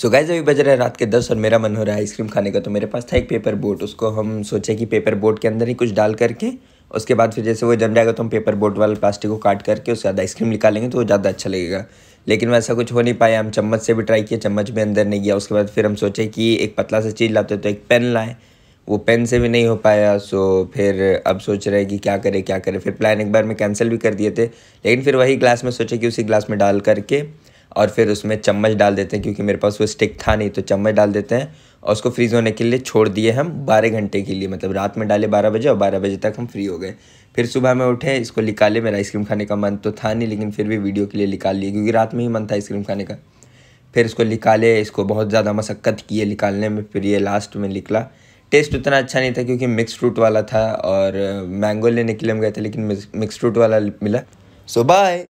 so guys अभी बज रहा है रात के दस और मेरा मन हो रहा है आइसक्रीम खाने का तो मेरे पास था एक पेपर बोट उसको हम सोचे कि पेपर बोट के अंदर ही कुछ डाल करके उसके बाद फिर जैसे वो जम जाएगा तो हम पेपर बोट वाले प्लास्टिक को काट करके उसके बाद आइसक्रीम निकालेंगे तो वो ज़्यादा अच्छा लगेगा लेकिन वैसा कुछ हो नहीं पाया हम चम्मच से भी ट्राई किया चम्मच भी अंदर नहीं गया उसके बाद फिर हम सोचे कि एक पतला सा चीज़ लाते तो एक पेन लाएँ वो पेन से भी नहीं हो पाया सो फिर अब सोच रहे कि क्या करें क्या करें फिर प्लान एक बार में कैंसिल भी कर दिए थे लेकिन फिर वही ग्लास में सोचे कि उसी ग्लास में डाल करके और फिर उसमें चम्मच डाल देते हैं क्योंकि मेरे पास वो स्टिक था नहीं तो चम्मच डाल देते हैं और उसको फ्रीज़ होने के लिए छोड़ दिए हम बारह घंटे के लिए मतलब रात में डाले बारह बजे और बारह बजे तक हम फ्री हो गए फिर सुबह में उठे इसको निकाले मेरा आइसक्रीम खाने का मन तो था नहीं लेकिन फिर भी वीडियो के लिए निकाल लिए क्योंकि रात में ही मन था आइसक्रीम खाने का फिर इसको निकाले इसको बहुत ज़्यादा मशक्क़त किए निकालने में फिर ये लास्ट में निकला टेस्ट उतना अच्छा नहीं था क्योंकि मिक्स फ्रूट वाला था और मैंगो लेने के लिए हम गए थे लेकिन मिक्स फ्रूट वाला मिला सो बाय